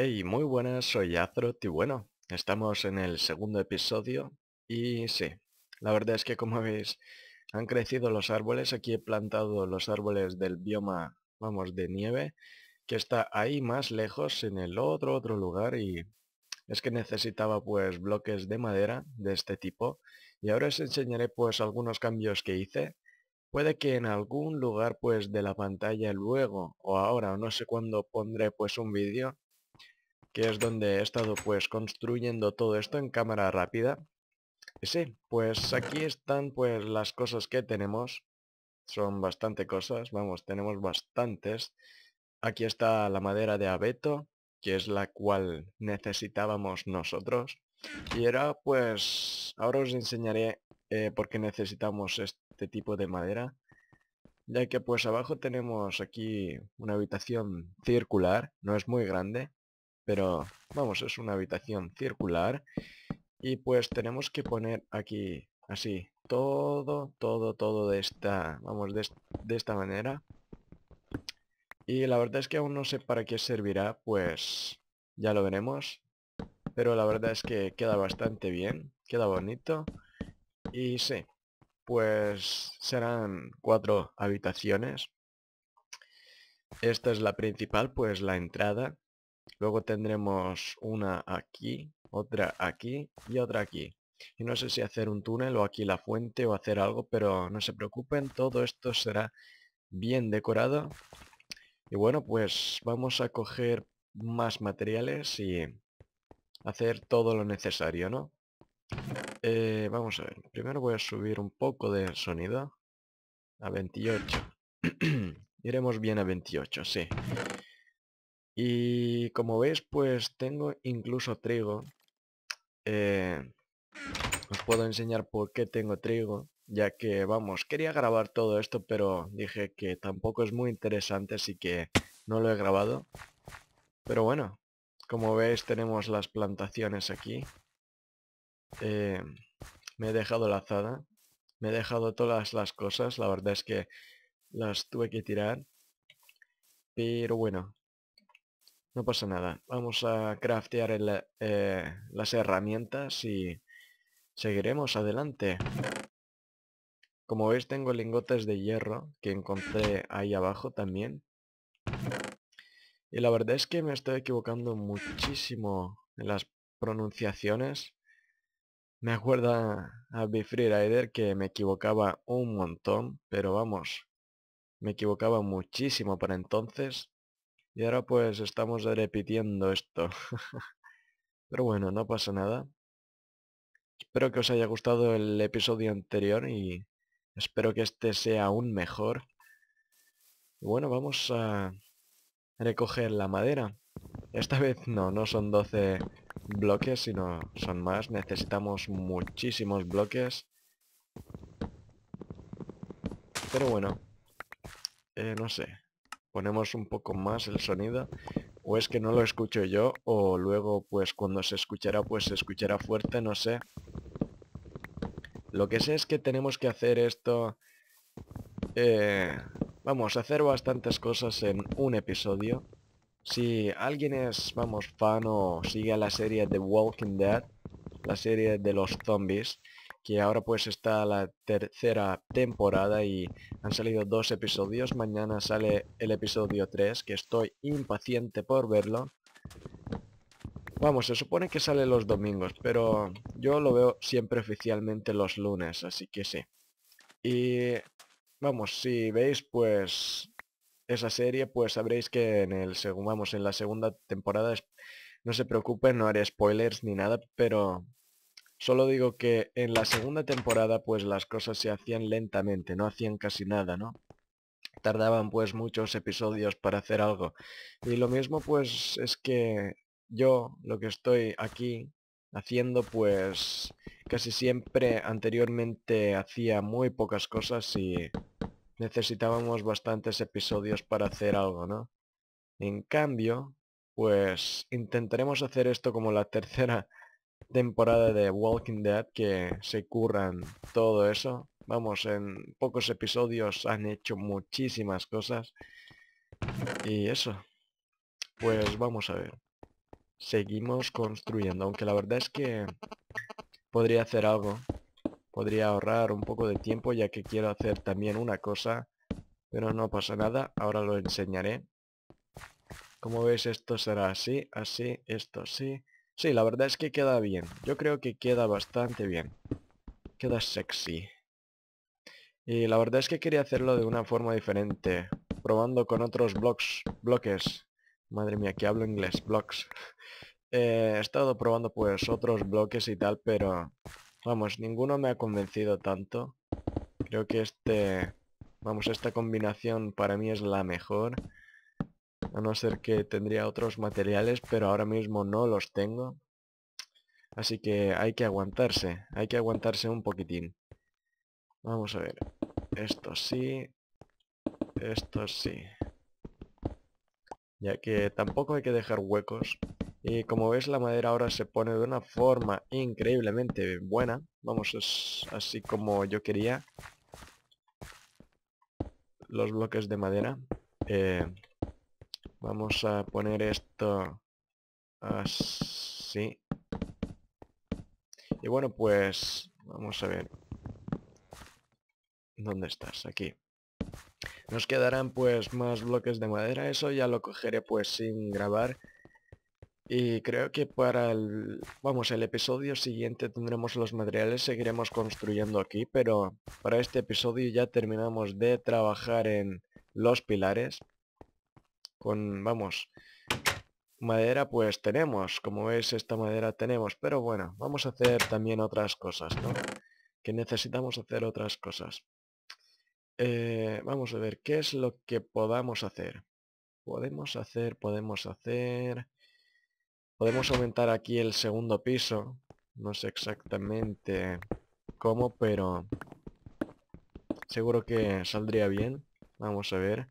Hey, muy buenas, soy Azrot y bueno, estamos en el segundo episodio y sí, la verdad es que como veis han crecido los árboles, aquí he plantado los árboles del bioma, vamos, de nieve, que está ahí más lejos en el otro otro lugar y es que necesitaba pues bloques de madera de este tipo y ahora os enseñaré pues algunos cambios que hice. Puede que en algún lugar pues de la pantalla luego o ahora o no sé cuándo pondré pues un vídeo que es donde he estado pues construyendo todo esto en cámara rápida. Y sí, pues aquí están pues las cosas que tenemos. Son bastante cosas, vamos, tenemos bastantes. Aquí está la madera de abeto, que es la cual necesitábamos nosotros. Y era pues, ahora os enseñaré eh, por qué necesitamos este tipo de madera. Ya que pues abajo tenemos aquí una habitación circular, no es muy grande, pero vamos, es una habitación circular y pues tenemos que poner aquí así todo, todo, todo de esta, vamos, de, esta manera y la verdad es que aún no sé para qué servirá, pues ya lo veremos pero la verdad es que queda bastante bien, queda bonito y sí, pues serán cuatro habitaciones esta es la principal, pues la entrada Luego tendremos una aquí, otra aquí y otra aquí. Y no sé si hacer un túnel o aquí la fuente o hacer algo, pero no se preocupen, todo esto será bien decorado. Y bueno, pues vamos a coger más materiales y hacer todo lo necesario, ¿no? Eh, vamos a ver, primero voy a subir un poco de sonido a 28. Iremos bien a 28, sí. Y como veis, pues tengo incluso trigo. Eh, os puedo enseñar por qué tengo trigo, ya que, vamos, quería grabar todo esto, pero dije que tampoco es muy interesante, así que no lo he grabado. Pero bueno, como veis tenemos las plantaciones aquí. Eh, me he dejado la azada, me he dejado todas las cosas, la verdad es que las tuve que tirar. Pero bueno, no pasa nada. Vamos a craftear eh, las herramientas y seguiremos adelante. Como veis tengo lingotes de hierro que encontré ahí abajo también. Y la verdad es que me estoy equivocando muchísimo en las pronunciaciones. Me acuerda a Bifree que me equivocaba un montón, pero vamos, me equivocaba muchísimo para entonces. Y ahora pues estamos repitiendo esto. Pero bueno, no pasa nada. Espero que os haya gustado el episodio anterior y espero que este sea aún mejor. Bueno, vamos a recoger la madera. Esta vez no, no son 12 bloques, sino son más. Necesitamos muchísimos bloques. Pero bueno, eh, no sé ponemos un poco más el sonido o es que no lo escucho yo o luego pues cuando se escuchará pues se escuchará fuerte no sé lo que sé es que tenemos que hacer esto eh, vamos hacer bastantes cosas en un episodio si alguien es vamos fan o sigue la serie The Walking Dead la serie de los zombies que ahora pues está la tercera temporada y han salido dos episodios. Mañana sale el episodio 3, que estoy impaciente por verlo. Vamos, se supone que sale los domingos, pero yo lo veo siempre oficialmente los lunes, así que sí. Y vamos, si veis pues esa serie, pues sabréis que en el vamos, en la segunda temporada, no se preocupen, no haré spoilers ni nada, pero Solo digo que en la segunda temporada pues las cosas se hacían lentamente, no hacían casi nada, ¿no? Tardaban pues muchos episodios para hacer algo. Y lo mismo pues es que yo lo que estoy aquí haciendo pues casi siempre anteriormente hacía muy pocas cosas y necesitábamos bastantes episodios para hacer algo, ¿no? En cambio, pues intentaremos hacer esto como la tercera temporada de Walking Dead que se curran todo eso. Vamos, en pocos episodios han hecho muchísimas cosas. Y eso. Pues vamos a ver. Seguimos construyendo, aunque la verdad es que podría hacer algo. Podría ahorrar un poco de tiempo ya que quiero hacer también una cosa. Pero no pasa nada, ahora lo enseñaré. Como veis esto será así, así, esto sí. Sí, la verdad es que queda bien. Yo creo que queda bastante bien. Queda sexy. Y la verdad es que quería hacerlo de una forma diferente. Probando con otros blocks, bloques. Madre mía, que hablo inglés, blocks. Eh, he estado probando pues otros bloques y tal, pero... Vamos, ninguno me ha convencido tanto. Creo que este... Vamos, esta combinación para mí es la mejor a no ser que tendría otros materiales, pero ahora mismo no los tengo. Así que hay que aguantarse, hay que aguantarse un poquitín. Vamos a ver, esto sí, esto sí. Ya que tampoco hay que dejar huecos. Y como ves la madera ahora se pone de una forma increíblemente buena. Vamos, es así como yo quería. Los bloques de madera. Eh, Vamos a poner esto así. Y bueno, pues vamos a ver. ¿Dónde estás? Aquí. Nos quedarán pues más bloques de madera, eso ya lo cogeré pues sin grabar. Y creo que para el, vamos, el episodio siguiente tendremos los materiales, seguiremos construyendo aquí, pero para este episodio ya terminamos de trabajar en los pilares con, vamos, madera pues tenemos, como veis esta madera tenemos, pero bueno, vamos a hacer también otras cosas, ¿no? Que necesitamos hacer otras cosas. Eh, vamos a ver, ¿qué es lo que podamos hacer? Podemos hacer, podemos hacer... Podemos aumentar aquí el segundo piso. No sé exactamente cómo, pero... Seguro que saldría bien. Vamos a ver.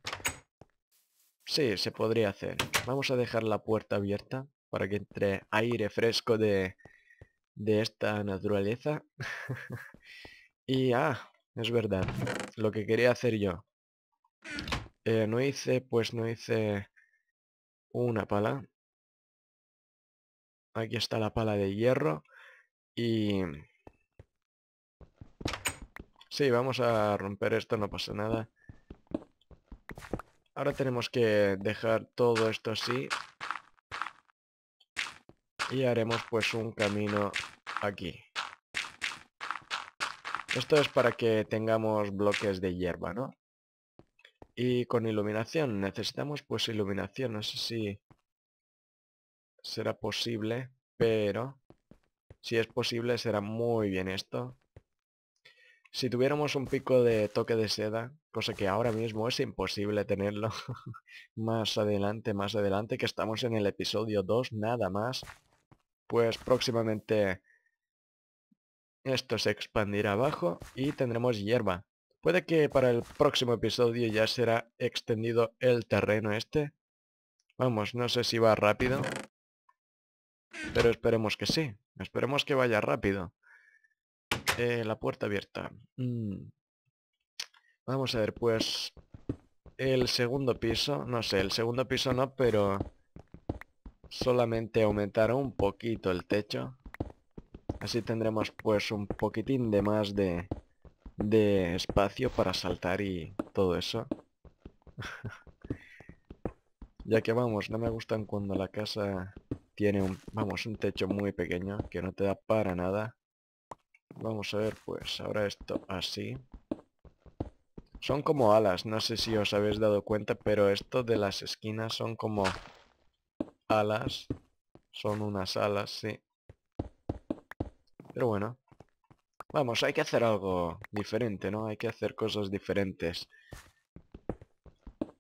Sí, se podría hacer. Vamos a dejar la puerta abierta para que entre aire fresco de, esta naturaleza. y, ah, es verdad. Lo que quería hacer yo. Eh, no hice, pues no hice una pala. Aquí está la pala de hierro. Y... Sí, vamos a romper esto, no pasa nada. Ahora tenemos que dejar todo esto así. Y haremos pues un camino aquí. Esto es para que tengamos bloques de hierba, ¿no? Y con iluminación. Necesitamos pues iluminación. No sé si será posible, pero si es posible será muy bien esto. Si tuviéramos un pico de toque de seda, cosa que ahora mismo es imposible tenerlo, más adelante, más adelante, que estamos en el episodio 2 nada más, pues próximamente esto se expandirá abajo y tendremos hierba. Puede que para el próximo episodio ya será extendido el terreno este. Vamos, no sé si va rápido. Pero esperemos que sí. Esperemos que vaya rápido. Eh, la puerta abierta. Mm. Vamos a ver, pues... El segundo piso, no sé, el segundo piso no, pero... Solamente aumentar un poquito el techo. Así tendremos pues un poquitín de más de, de espacio para saltar y todo eso. ya que vamos, no me gustan cuando la casa tiene un, vamos, un techo muy pequeño que no te da para nada. Vamos a ver, pues ahora esto así. Son como alas, no sé si os habéis dado cuenta, pero esto de las esquinas son como alas. Son unas alas, sí. Pero bueno. Vamos, hay que hacer algo diferente, ¿no? Hay que hacer cosas diferentes.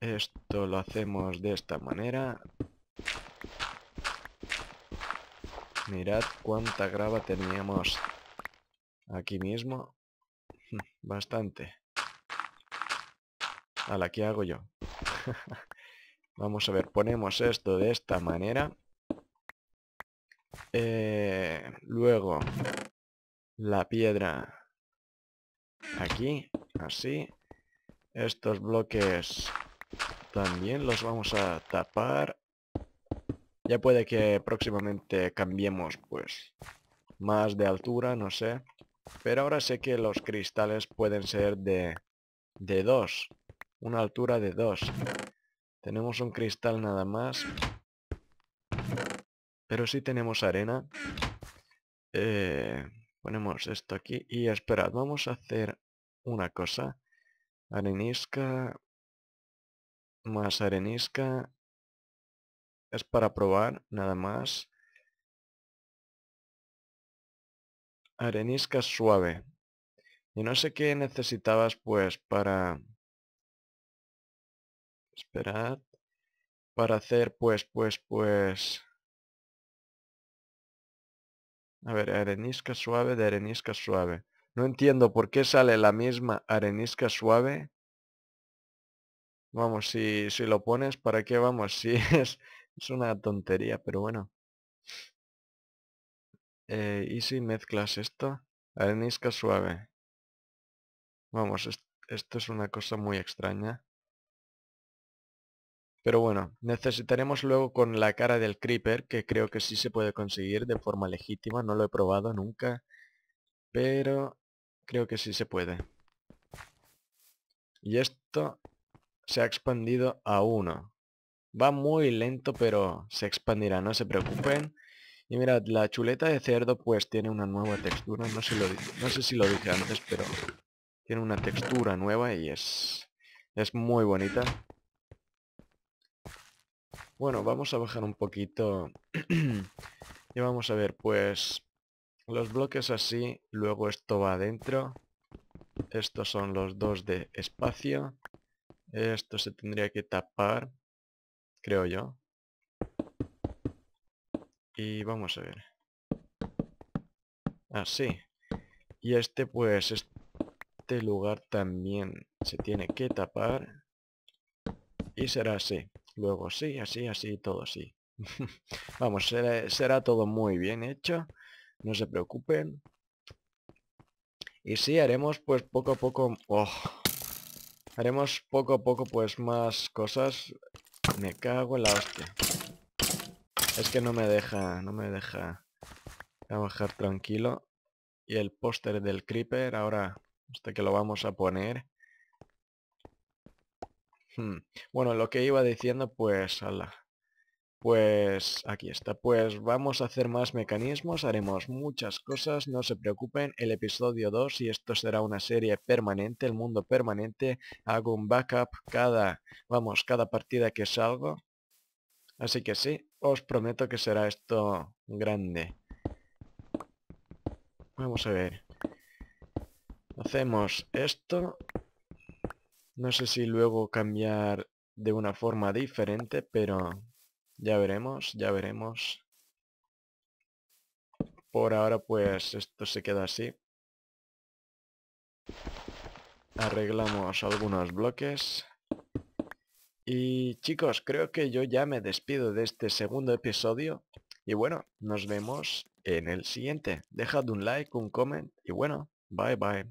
Esto lo hacemos de esta manera. Mirad cuánta grava teníamos Aquí mismo. Mm, bastante. A la que hago yo? Vamos a ver, ponemos esto de esta manera. Eh, luego, la piedra aquí, así. Estos bloques también los vamos a tapar. Ya puede que próximamente cambiemos, pues, más de altura, no sé. Pero ahora sé que los cristales pueden ser de... De 2. Una altura de dos. Tenemos un cristal nada más. Pero si sí tenemos arena. Eh, ponemos esto aquí. Y esperad, vamos a hacer una cosa. Arenisca. Más arenisca. Es para probar, nada más. arenisca suave. Y no sé qué necesitabas pues para... Esperad. Para hacer pues, pues, pues... A ver, arenisca suave de arenisca suave. No entiendo por qué sale la misma arenisca suave. Vamos, si, si lo pones, ¿para qué vamos? Si es, es una tontería, pero bueno. Eh, y si mezclas esto, arenisca suave. Vamos, esto es una cosa muy extraña. Pero bueno, necesitaremos luego con la cara del Creeper, que creo que sí se puede conseguir de forma legítima, no lo he probado nunca, pero creo que sí se puede. Y esto se ha expandido a uno. Va muy lento, pero se expandirá, no se preocupen. Y mirad, la chuleta de cerdo pues tiene una nueva textura, no sé, si lo dije antes, pero tiene una textura nueva y es, es muy bonita. Bueno, vamos a bajar un poquito y vamos a ver, pues los bloques así, luego esto va adentro. Estos son los dos de espacio. Esto se tendría que tapar, creo yo. Y vamos a ver. Así. Ah, y este pues, este lugar también se tiene que tapar. Y será así. Luego sí, así, así, todo así. vamos, será, todo muy bien hecho. No se preocupen. Y sí, haremos pues poco a poco... Oh, haremos poco a poco pues más cosas. Me cago en la hostia. Es que no me deja, no me deja trabajar tranquilo. Y el póster del Creeper, ahora, hasta este que lo vamos a poner. Hmm, bueno, lo que iba diciendo, pues, ala. Pues aquí está, pues vamos a hacer más mecanismos, haremos muchas cosas, no se preocupen, el episodio 2 y esto será una serie permanente, el mundo permanente, hago un backup cada, vamos, cada partida que salgo, Así que sí, os prometo que será esto grande. Vamos a ver. Hacemos esto. No sé si luego cambiar de una forma diferente, pero ya veremos, ya veremos. Por ahora pues esto se queda así. Arreglamos algunos bloques. Y chicos, creo que yo ya me despido de este segundo episodio. Y bueno, nos vemos en el siguiente. Dejad un like, un comment y bueno, bye bye.